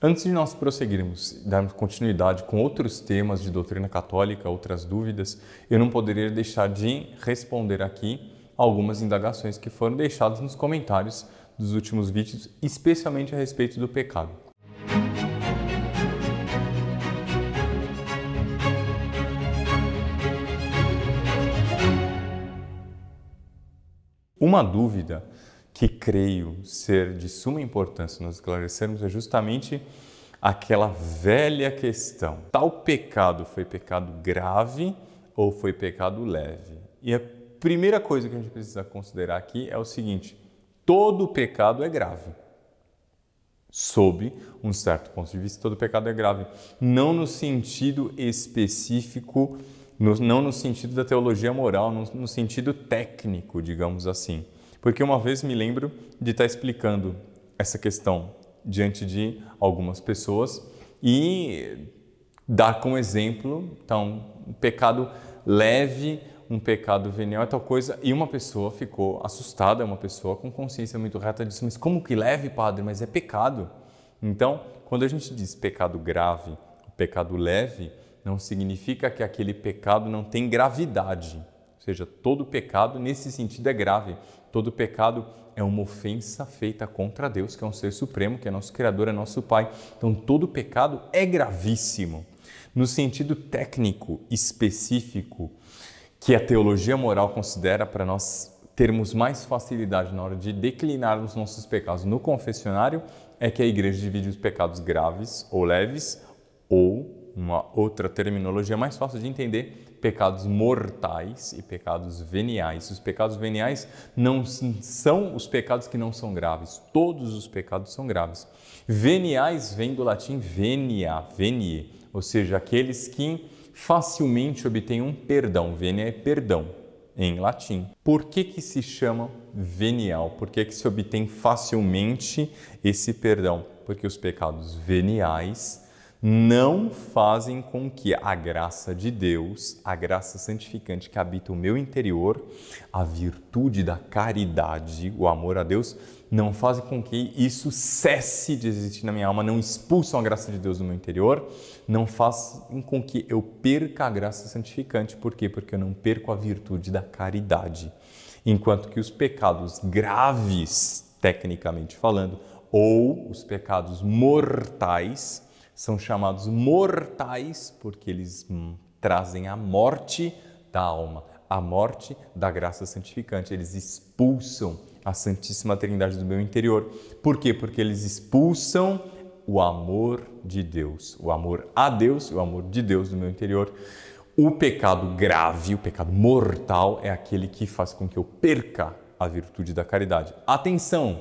Antes de nós prosseguirmos e darmos continuidade com outros temas de doutrina católica, outras dúvidas, eu não poderia deixar de responder aqui algumas indagações que foram deixadas nos comentários dos últimos vídeos, especialmente a respeito do pecado. Uma dúvida que creio ser de suma importância nós esclarecermos é justamente aquela velha questão: tal pecado foi pecado grave ou foi pecado leve? E a primeira coisa que a gente precisa considerar aqui é o seguinte: todo pecado é grave. Sob um certo ponto de vista, todo pecado é grave. Não no sentido específico, no, não no sentido da teologia moral, no, no sentido técnico, digamos assim porque uma vez me lembro de estar tá explicando essa questão diante de algumas pessoas e dar como exemplo, então, um pecado leve, um pecado venial e tal coisa, e uma pessoa ficou assustada, uma pessoa com consciência muito reta disse: "Mas como que leve, padre? Mas é pecado". Então, quando a gente diz pecado grave, pecado leve, não significa que aquele pecado não tem gravidade. Ou seja, todo pecado nesse sentido é grave. Todo pecado é uma ofensa feita contra Deus, que é um ser supremo, que é nosso Criador, é nosso Pai. Então, todo pecado é gravíssimo. No sentido técnico específico, que a teologia moral considera para nós termos mais facilidade na hora de declinar os nossos pecados no confessionário, é que a igreja divide os pecados graves ou leves ou uma outra terminologia é mais fácil de entender, pecados mortais e pecados veniais. Os pecados veniais não são os pecados que não são graves, todos os pecados são graves. Veniais vem do latim venia, venie, ou seja, aqueles que facilmente obtêm um perdão. Venia é perdão em latim. Por que que se chama venial? Por que que se obtém facilmente esse perdão? Porque os pecados veniais não fazem com que a graça de Deus, a graça santificante que habita o meu interior, a virtude da caridade, o amor a Deus, não fazem com que isso cesse de existir na minha alma, não expulsam a graça de Deus do meu interior, não fazem com que eu perca a graça santificante. Por quê? Porque eu não perco a virtude da caridade. Enquanto que os pecados graves, tecnicamente falando, ou os pecados mortais, são chamados mortais porque eles hum, trazem a morte da alma, a morte da graça santificante. Eles expulsam a Santíssima Trindade do meu interior. Por quê? Porque eles expulsam o amor de Deus, o amor a Deus e o amor de Deus do meu interior. O pecado grave, o pecado mortal, é aquele que faz com que eu perca a virtude da caridade. Atenção!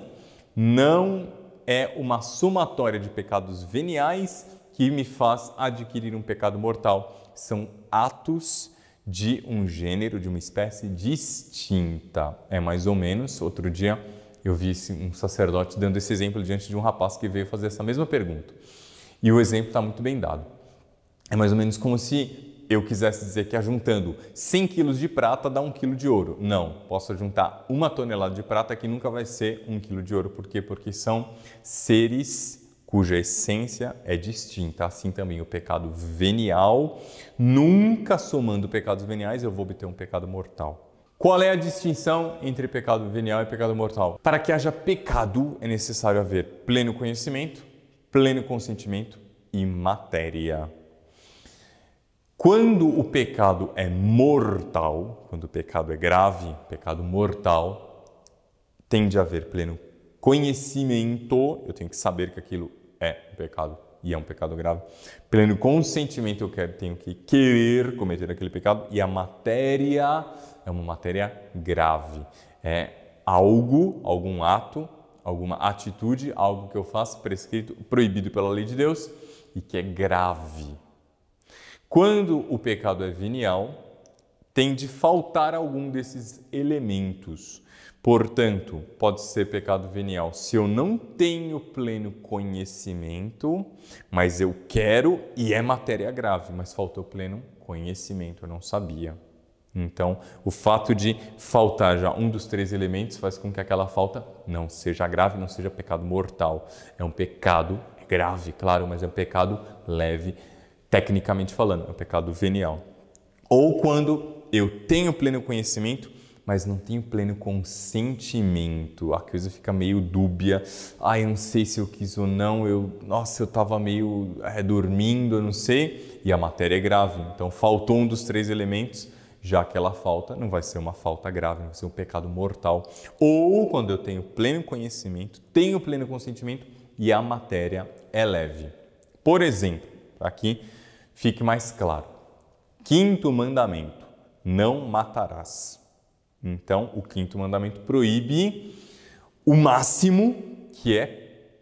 Não é uma somatória de pecados veniais que me faz adquirir um pecado mortal. São atos de um gênero, de uma espécie distinta. É mais ou menos. Outro dia eu vi um sacerdote dando esse exemplo diante de um rapaz que veio fazer essa mesma pergunta. E o exemplo está muito bem dado. É mais ou menos como se eu quisesse dizer que ajuntando 100 quilos de prata dá 1 quilo de ouro. Não, posso juntar uma tonelada de prata que nunca vai ser 1 quilo de ouro. Por quê? Porque são seres cuja essência é distinta. Assim também o pecado venial, nunca somando pecados veniais, eu vou obter um pecado mortal. Qual é a distinção entre pecado venial e pecado mortal? Para que haja pecado, é necessário haver pleno conhecimento, pleno consentimento e matéria. Quando o pecado é mortal, quando o pecado é grave, pecado mortal, tem de haver pleno conhecimento, eu tenho que saber que aquilo é um pecado e é um pecado grave. Pleno consentimento, eu quero, tenho que querer cometer aquele pecado e a matéria é uma matéria grave. É algo, algum ato, alguma atitude, algo que eu faço prescrito, proibido pela lei de Deus e que é grave quando o pecado é venial, tem de faltar algum desses elementos. Portanto, pode ser pecado venial se eu não tenho pleno conhecimento, mas eu quero e é matéria grave, mas faltou pleno conhecimento, eu não sabia. Então, o fato de faltar já um dos três elementos faz com que aquela falta não seja grave, não seja pecado mortal. É um pecado grave, claro, mas é um pecado leve tecnicamente falando, é um pecado venial. Ou quando eu tenho pleno conhecimento, mas não tenho pleno consentimento. A coisa fica meio dúbia. Ah, eu não sei se eu quis ou não. Eu, nossa, eu estava meio é, dormindo, eu não sei. E a matéria é grave. Então, faltou um dos três elementos. Já que ela falta, não vai ser uma falta grave, não vai ser um pecado mortal. Ou quando eu tenho pleno conhecimento, tenho pleno consentimento e a matéria é leve. Por exemplo, aqui fique mais claro. Quinto mandamento: não matarás. Então, o quinto mandamento proíbe o máximo que é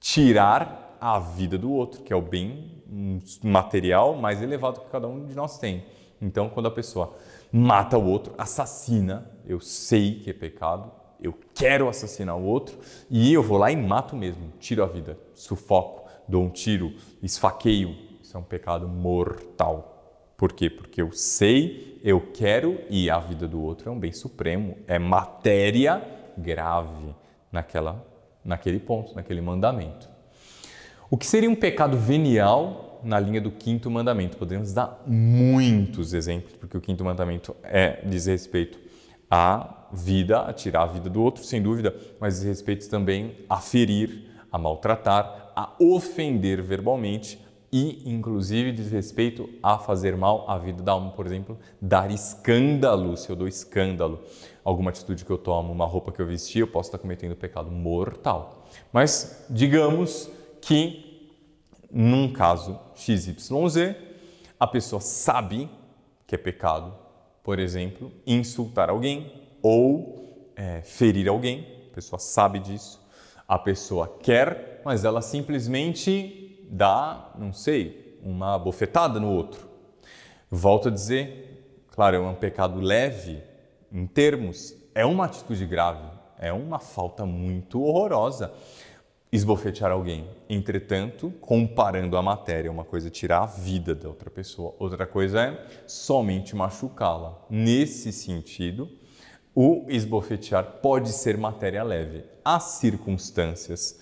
tirar a vida do outro, que é o bem hum, material mais elevado que cada um de nós tem. Então, quando a pessoa mata o outro, assassina, eu sei que é pecado, eu quero assassinar o outro e eu vou lá e mato mesmo, tiro a vida, sufoco, dou um tiro, esfaqueio, isso é um pecado mortal. Por quê? Porque eu sei, eu quero e a vida do outro é um bem supremo, é matéria grave naquela, naquele ponto, naquele mandamento. O que seria um pecado venial na linha do quinto mandamento? Podemos dar muitos exemplos, porque o quinto mandamento é diz respeito à vida, a tirar a vida do outro, sem dúvida, mas diz respeito também a ferir, a maltratar, a ofender verbalmente e, inclusive, diz respeito a fazer mal à vida da alma, por exemplo, dar escândalo, se eu dou escândalo. Alguma atitude que eu tomo, uma roupa que eu vesti, eu posso estar cometendo pecado mortal. Mas digamos que, num caso XYZ, a pessoa sabe que é pecado, por exemplo, insultar alguém ou é, ferir alguém, a pessoa sabe disso, a pessoa quer, mas ela simplesmente dá, não sei, uma bofetada no outro. Volto a dizer, claro, é um pecado leve em termos, é uma atitude grave, é uma falta muito horrorosa esbofetear alguém. Entretanto, comparando a matéria, é uma coisa é tirar a vida da outra pessoa, outra coisa é somente machucá-la. Nesse sentido, o esbofetear pode ser matéria leve. Há circunstâncias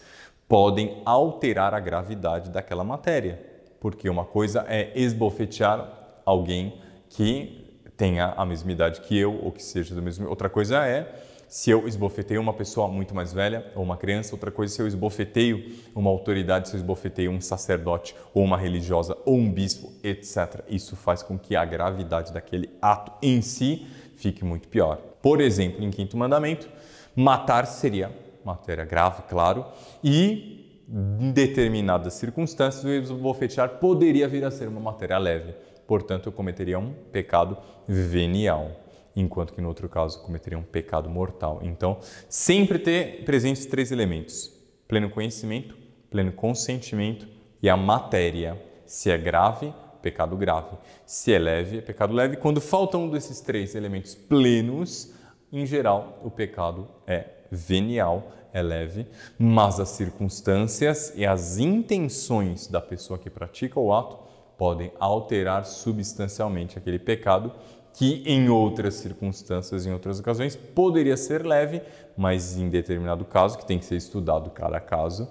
podem alterar a gravidade daquela matéria. Porque uma coisa é esbofetear alguém que tenha a mesma idade que eu ou que seja do mesmo. Outra coisa é se eu esbofeteio uma pessoa muito mais velha ou uma criança, outra coisa é se eu esbofeteio uma autoridade, se eu esbofeteio um sacerdote ou uma religiosa ou um bispo, etc. Isso faz com que a gravidade daquele ato em si fique muito pior. Por exemplo, em quinto mandamento, matar seria matéria grave, claro, e em determinadas circunstâncias o esbofetear poderia vir a ser uma matéria leve. Portanto, eu cometeria um pecado venial, enquanto que no outro caso cometeria um pecado mortal. Então, sempre ter presentes três elementos: pleno conhecimento, pleno consentimento e a matéria. Se é grave, pecado grave. Se é leve, é pecado leve. Quando falta um desses três elementos plenos, em geral, o pecado é venial, é leve, mas as circunstâncias e as intenções da pessoa que pratica o ato podem alterar substancialmente aquele pecado que em outras circunstâncias, em outras ocasiões, poderia ser leve, mas em determinado caso, que tem que ser estudado cada caso,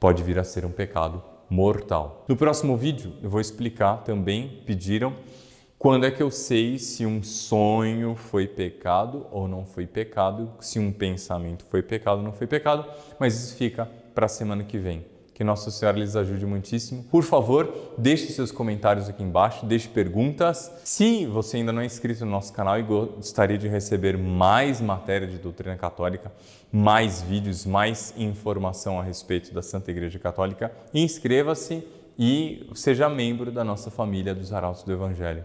pode vir a ser um pecado mortal. No próximo vídeo eu vou explicar também, pediram quando é que eu sei se um sonho foi pecado ou não foi pecado, se um pensamento foi pecado ou não foi pecado? Mas isso fica para a semana que vem. Que Nossa Senhora lhes ajude muitíssimo. Por favor, deixe seus comentários aqui embaixo, deixe perguntas. Se você ainda não é inscrito no nosso canal e gostaria de receber mais matéria de doutrina católica, mais vídeos, mais informação a respeito da Santa Igreja Católica, inscreva-se e seja membro da nossa família dos Arautos do Evangelho.